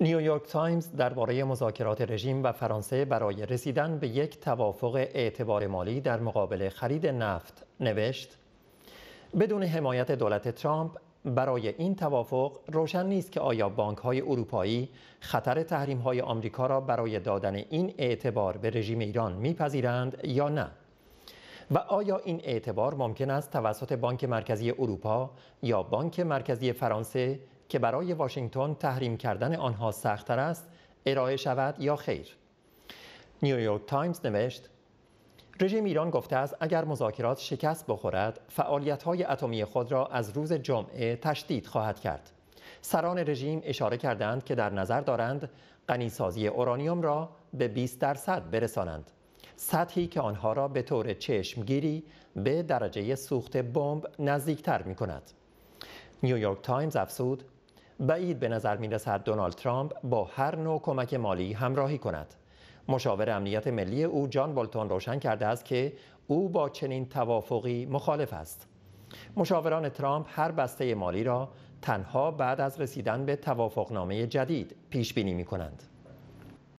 نیویورک تایمز درباره مذاکرات رژیم و فرانسه برای رسیدن به یک توافق اعتبار مالی در مقابل خرید نفت نوشت بدون حمایت دولت ترامپ برای این توافق روشن نیست که آیا بانک های اروپایی خطر تحریم های آمریکا را برای دادن این اعتبار به رژیم ایران میپذیرند یا نه و آیا این اعتبار ممکن است توسط بانک مرکزی اروپا یا بانک مرکزی فرانسه که برای واشنگتن تحریم کردن آنها سختتر است ارائه شود یا خیر نیویورک تایمز نوشت رژیم ایران گفته است اگر مذاکرات شکست بخورد های اتمی خود را از روز جمعه تشدید خواهد کرد سران رژیم اشاره کردند که در نظر دارند غنیسازی اورانیوم را به 20 درصد برسانند سطحی که آنها را به طور چشمگیری به درجه سوخت بمب نزدیکتر می کند. نیویورک تایمز افزود، بعید به نظر می رسد دونالد ترامپ با هر نوع کمک مالی همراهی کند. مشاور امنیت ملی او جان بولتون روشن کرده است که او با چنین توافقی مخالف است. مشاوران ترامپ هر بسته مالی را تنها بعد از رسیدن به توافقنامه جدید پیش بینی می کنند.